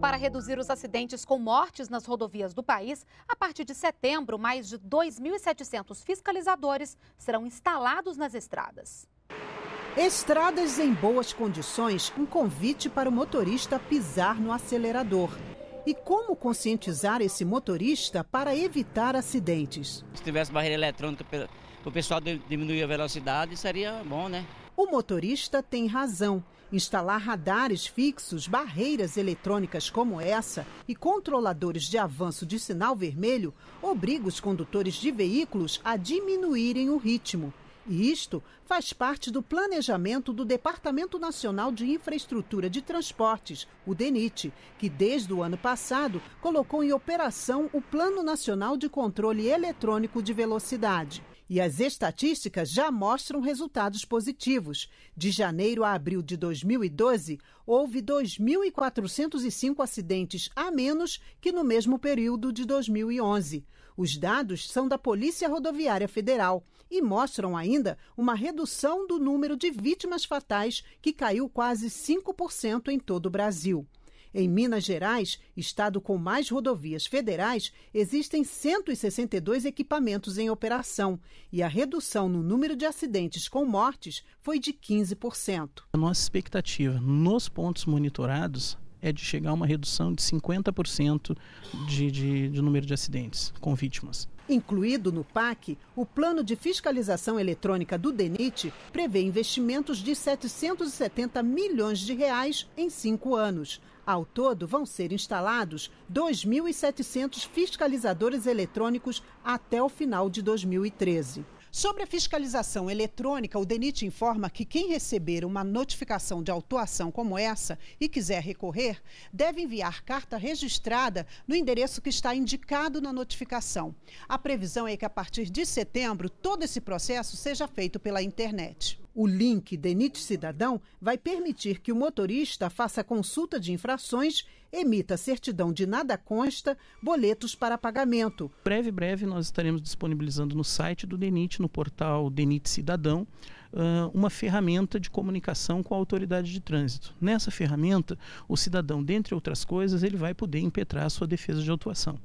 Para reduzir os acidentes com mortes nas rodovias do país, a partir de setembro, mais de 2.700 fiscalizadores serão instalados nas estradas. Estradas em boas condições, um convite para o motorista pisar no acelerador. E como conscientizar esse motorista para evitar acidentes? Se tivesse barreira eletrônica para o pessoal diminuir a velocidade, seria bom, né? O motorista tem razão. Instalar radares fixos, barreiras eletrônicas como essa e controladores de avanço de sinal vermelho obriga os condutores de veículos a diminuírem o ritmo e isto faz parte do planejamento do Departamento Nacional de Infraestrutura de Transportes, o DENIT, que desde o ano passado colocou em operação o Plano Nacional de Controle Eletrônico de Velocidade. E as estatísticas já mostram resultados positivos. De janeiro a abril de 2012, houve 2.405 acidentes a menos que no mesmo período de 2011. Os dados são da Polícia Rodoviária Federal e mostram ainda uma redução do número de vítimas fatais, que caiu quase 5% em todo o Brasil. Em Minas Gerais, estado com mais rodovias federais, existem 162 equipamentos em operação e a redução no número de acidentes com mortes foi de 15%. A nossa expectativa nos pontos monitorados é de chegar a uma redução de 50% de, de, de número de acidentes com vítimas. Incluído no PAC, o Plano de Fiscalização Eletrônica do DENIT prevê investimentos de 770 milhões de reais em cinco anos. Ao todo, vão ser instalados 2.700 fiscalizadores eletrônicos até o final de 2013. Sobre a fiscalização eletrônica, o DENIT informa que quem receber uma notificação de autuação como essa e quiser recorrer, deve enviar carta registrada no endereço que está indicado na notificação. A previsão é que a partir de setembro todo esse processo seja feito pela internet. O link DENIT Cidadão vai permitir que o motorista faça consulta de infrações, emita certidão de nada consta, boletos para pagamento. Breve, breve, nós estaremos disponibilizando no site do DENIT, no portal DENIT Cidadão, ah, uma ferramenta de comunicação com a autoridade de trânsito. Nessa ferramenta, o cidadão, dentre outras coisas, ele vai poder impetrar a sua defesa de autuação.